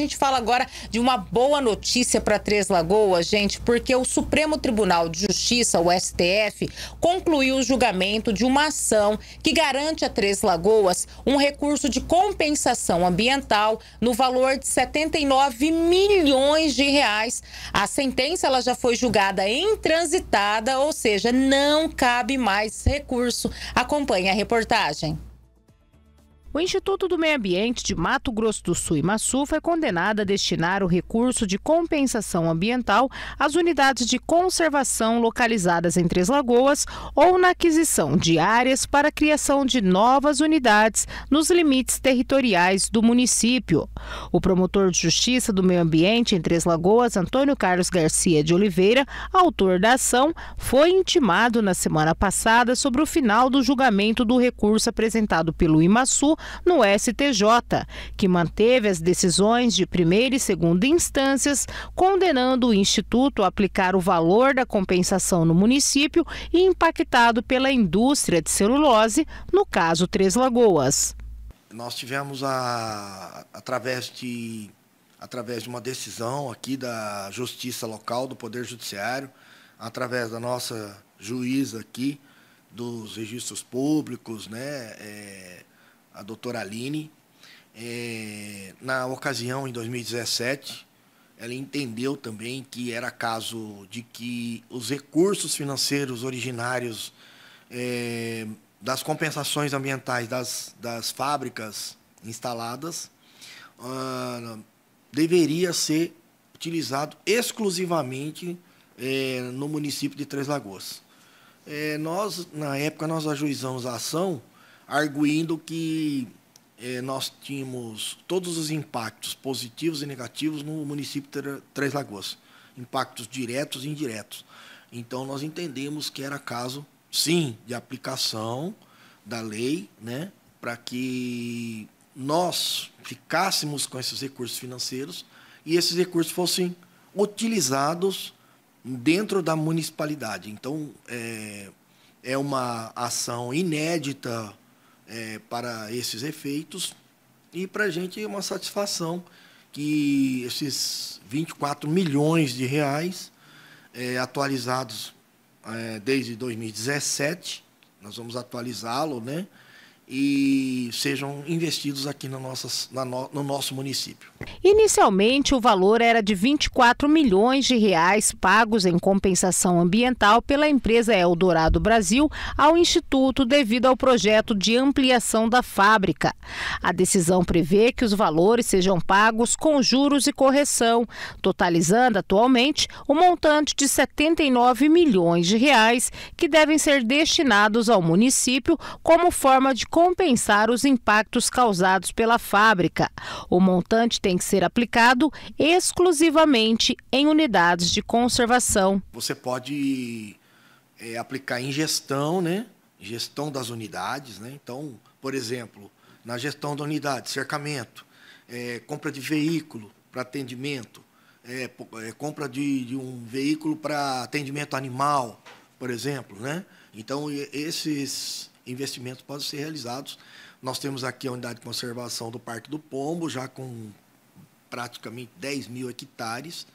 gente fala agora de uma boa notícia para Três Lagoas, gente, porque o Supremo Tribunal de Justiça, o STF, concluiu o julgamento de uma ação que garante a Três Lagoas um recurso de compensação ambiental no valor de 79 milhões de reais. A sentença ela já foi julgada intransitada, ou seja, não cabe mais recurso. Acompanhe a reportagem. O Instituto do Meio Ambiente de Mato Grosso do Sul e Maçu foi condenado a destinar o recurso de compensação ambiental às unidades de conservação localizadas em Três Lagoas ou na aquisição de áreas para a criação de novas unidades nos limites territoriais do município. O promotor de Justiça do Meio Ambiente em Três Lagoas, Antônio Carlos Garcia de Oliveira, autor da ação, foi intimado na semana passada sobre o final do julgamento do recurso apresentado pelo Imaçu no STJ, que manteve as decisões de primeira e segunda instâncias, condenando o Instituto a aplicar o valor da compensação no município impactado pela indústria de celulose, no caso Três Lagoas. Nós tivemos, a, através, de, através de uma decisão aqui da Justiça Local, do Poder Judiciário, através da nossa juíza aqui, dos registros públicos, né, é, a doutora Aline. É, na ocasião, em 2017, ela entendeu também que era caso de que os recursos financeiros originários é, das compensações ambientais das, das fábricas instaladas ah, deveria ser utilizado exclusivamente é, no município de Três Lagoas. É, nós, na época, nós ajuizamos a ação arguindo que eh, nós tínhamos todos os impactos positivos e negativos no município de Três Lagoas, impactos diretos e indiretos. Então, nós entendemos que era caso, sim, de aplicação da lei, né, para que nós ficássemos com esses recursos financeiros e esses recursos fossem utilizados dentro da municipalidade. Então, é, é uma ação inédita é, para esses efeitos e para a gente é uma satisfação que esses 24 milhões de reais é, atualizados é, desde 2017, nós vamos atualizá-lo, né? e sejam investidos aqui no nosso, no nosso município. Inicialmente, o valor era de 24 milhões de reais pagos em compensação ambiental pela empresa Eldorado Brasil ao Instituto devido ao projeto de ampliação da fábrica. A decisão prevê que os valores sejam pagos com juros e correção, totalizando atualmente o um montante de 79 milhões de reais que devem ser destinados ao município como forma de compensar os impactos causados pela fábrica. O montante tem que ser aplicado exclusivamente em unidades de conservação. Você pode é, aplicar em gestão, né? Gestão das unidades, né? Então, por exemplo, na gestão da unidade, cercamento, é, compra de veículo para atendimento, é, é, compra de, de, um veículo para atendimento animal, por exemplo. Né? Então, esses, investimentos podem ser realizados. Nós temos aqui a unidade de conservação do Parque do Pombo, já com praticamente 10 mil hectares,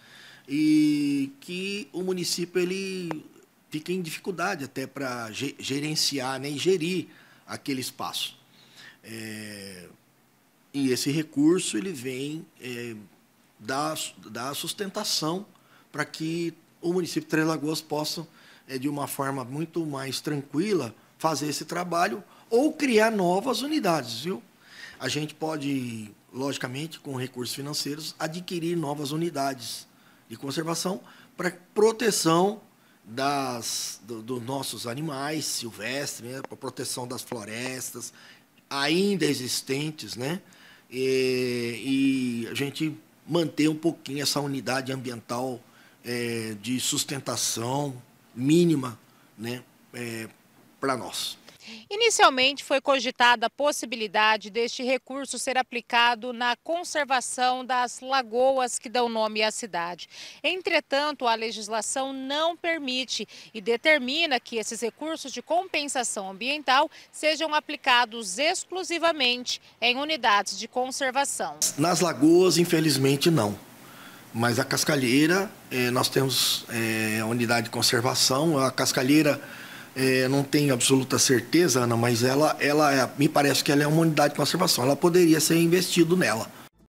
e que o município ele fica em dificuldade até para gerenciar né, e gerir aquele espaço. É, e esse recurso ele vem é, dar, sustentação para que o município de Três Lagoas possa, é, de uma forma muito mais tranquila, fazer esse trabalho ou criar novas unidades, viu? A gente pode, logicamente, com recursos financeiros, adquirir novas unidades de conservação para proteção das, do, dos nossos animais silvestres, né? para proteção das florestas ainda existentes, né? E, e, a gente manter um pouquinho essa unidade ambiental é, de sustentação mínima, né? É, para nós. Inicialmente foi cogitada a possibilidade deste recurso ser aplicado na conservação das lagoas que dão nome à cidade. Entretanto, a legislação não permite e determina que esses recursos de compensação ambiental sejam aplicados exclusivamente em unidades de conservação. Nas lagoas, infelizmente, não. Mas a cascalheira, eh, nós temos eh, a unidade de conservação, a cascalheira é, não tenho absoluta certeza, Ana, mas ela, ela é, me parece que ela é uma unidade de conservação. Ela poderia ser investido nela.